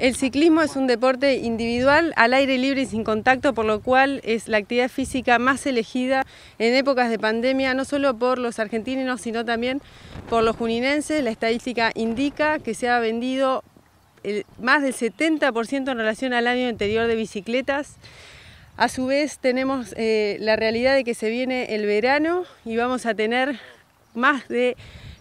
El ciclismo es un deporte individual, al aire libre y sin contacto, por lo cual es la actividad física más elegida en épocas de pandemia, no solo por los argentinos, sino también por los juninenses. La estadística indica que se ha vendido eh, más del 70% en relación al año anterior de bicicletas. A su vez tenemos eh, la realidad de que se viene el verano y vamos a tener más de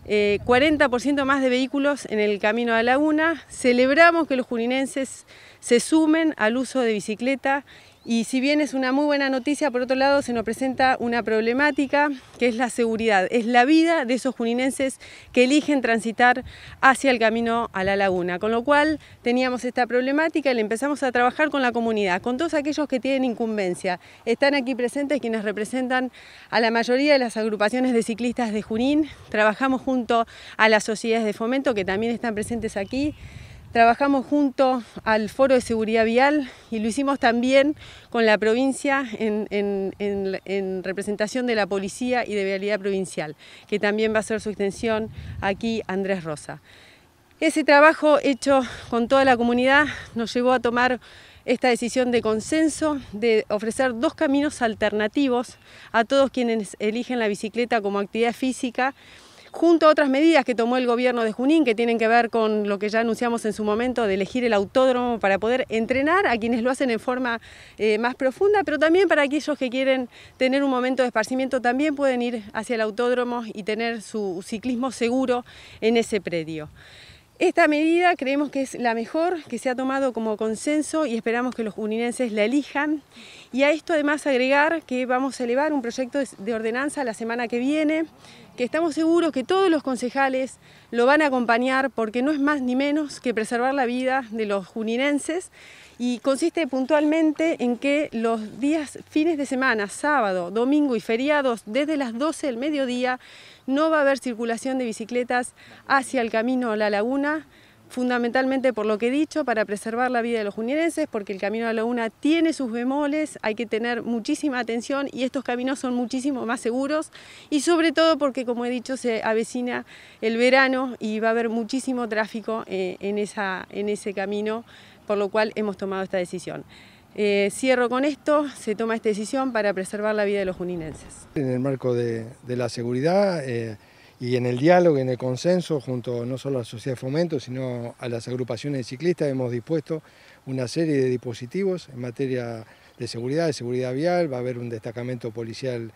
40% eh, más de vehículos en el camino a Laguna. Celebramos que los juninenses se sumen al uso de bicicleta y si bien es una muy buena noticia, por otro lado se nos presenta una problemática que es la seguridad, es la vida de esos juninenses que eligen transitar hacia el camino a la laguna. Con lo cual teníamos esta problemática y le empezamos a trabajar con la comunidad, con todos aquellos que tienen incumbencia. Están aquí presentes quienes representan a la mayoría de las agrupaciones de ciclistas de Junín. Trabajamos junto a las sociedades de fomento que también están presentes aquí. Trabajamos junto al Foro de Seguridad Vial y lo hicimos también con la provincia en, representación de la Policía y de Vialidad Provincial, que también va a ser su extensión aquí Andrés Rosa. Ese trabajo hecho con toda la comunidad nos llevó a tomar esta decisión de consenso de ofrecer dos caminos alternativos a todos quienes eligen la bicicleta como actividad física junto a otras medidas que tomó el gobierno de Junín que tienen que ver con lo que ya anunciamos en su momento de elegir el autódromo para poder entrenar a quienes lo hacen en forma eh, más profunda, pero también para aquellos que quieren tener un momento de esparcimiento también pueden ir hacia el autódromo y tener su ciclismo seguro en ese predio. Esta medida creemos que es la mejor, que se ha tomado como consenso y esperamos que los uninenses la elijan. Y a esto además agregar que vamos a elevar un proyecto de ordenanza la semana que viene, que estamos seguros que todos los concejales lo van a acompañar porque no es más ni menos que preservar la vida de los juninenses y consiste puntualmente en que los días fines de semana, sábado, domingo y feriados desde las 12 del mediodía no va a haber circulación de bicicletas hacia el camino a la laguna, fundamentalmente por lo que he dicho, para preservar la vida de los junierenses, porque el camino a la laguna tiene sus bemoles, hay que tener muchísima atención y estos caminos son muchísimo más seguros y sobre todo porque, como he dicho, se avecina el verano y va a haber muchísimo tráfico eh, en, esa, en ese camino, por lo cual hemos tomado esta decisión. Eh, cierro con esto, se toma esta decisión para preservar la vida de los juninenses. En el marco de, la seguridad eh, y en el diálogo, en el consenso, junto no solo a la Sociedad de Fomento, sino a las agrupaciones de ciclistas, hemos dispuesto una serie de dispositivos en materia de seguridad, de seguridad vial, va a haber un destacamento policial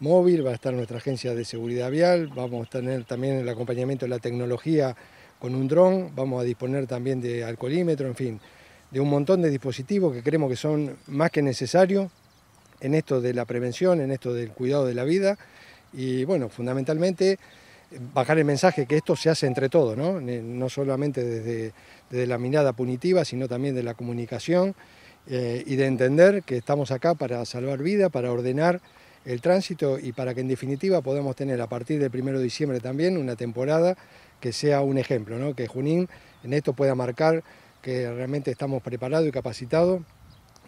móvil, va a estar nuestra agencia de seguridad vial, vamos a tener también el acompañamiento de la tecnología con un dron, vamos a disponer también de alcoholímetro, en fin de un montón de dispositivos que creemos que son más que necesarios en esto de la prevención, en esto del cuidado de la vida y bueno, fundamentalmente bajar el mensaje que esto se hace entre todos, no, solamente desde, desde la mirada punitiva, sino también de la comunicación eh, y de entender que estamos acá para salvar vida, para ordenar el tránsito y para que en definitiva podamos tener a partir del 1 de diciembre también una temporada que sea un ejemplo, ¿no? que Junín en esto pueda marcar que realmente estamos preparados y capacitados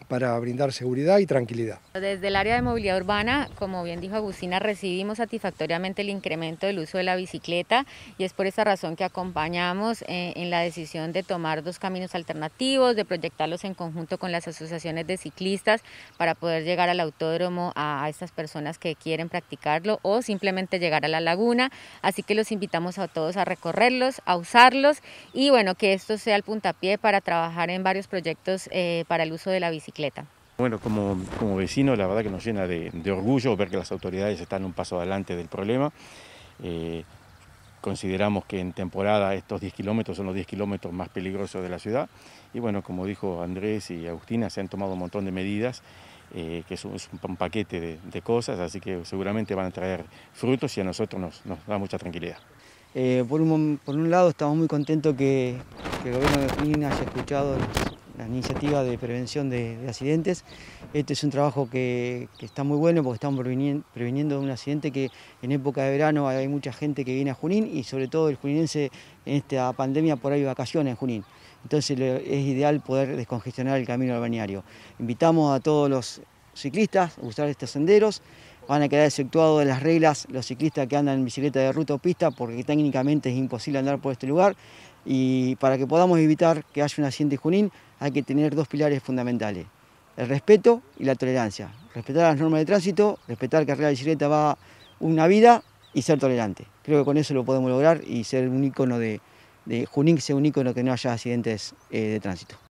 para brindar seguridad y tranquilidad. Desde el área de movilidad urbana, como bien dijo Agustina, recibimos satisfactoriamente el incremento del uso de la bicicleta y es por esa razón que acompañamos eh, en la decisión de tomar dos caminos alternativos, de proyectarlos en conjunto con las asociaciones de ciclistas para poder llegar al autódromo a, estas personas que quieren practicarlo o simplemente llegar a la laguna. Así que los invitamos a todos a recorrerlos, a usarlos y bueno, que esto sea el puntapié para trabajar en varios proyectos eh, para el uso de la bicicleta bueno, como, como vecino, la verdad que nos llena de, orgullo ver que las autoridades están un paso adelante del problema. Eh, consideramos que en temporada estos 10 kilómetros son los 10 kilómetros más peligrosos de la ciudad. Y bueno, como dijo Andrés y Agustina, se han tomado un montón de medidas, eh, que es un, paquete de, cosas, así que seguramente van a traer frutos y a nosotros nos, da mucha tranquilidad. Eh, por, un, lado, estamos muy contentos que, el gobierno de Agustina haya escuchado la iniciativa de prevención de, accidentes. Este es un trabajo que, está muy bueno porque estamos previniendo, un accidente que en época de verano hay mucha gente que viene a Junín y sobre todo el juninense en esta pandemia por ahí vacaciones en Junín. Entonces es ideal poder descongestionar el camino al Invitamos a todos los ciclistas a usar estos senderos van a quedar exceptuados de las reglas los ciclistas que andan en bicicleta de ruta o pista porque técnicamente es imposible andar por este lugar. Y para que podamos evitar que haya un accidente Junín hay que tener dos pilares fundamentales, el respeto y la tolerancia. Respetar las normas de tránsito, respetar que arriba de bicicleta va una vida y ser tolerante. Creo que con eso lo podemos lograr y ser un icono de, Junín, que sea un ícono que no haya accidentes eh, de tránsito.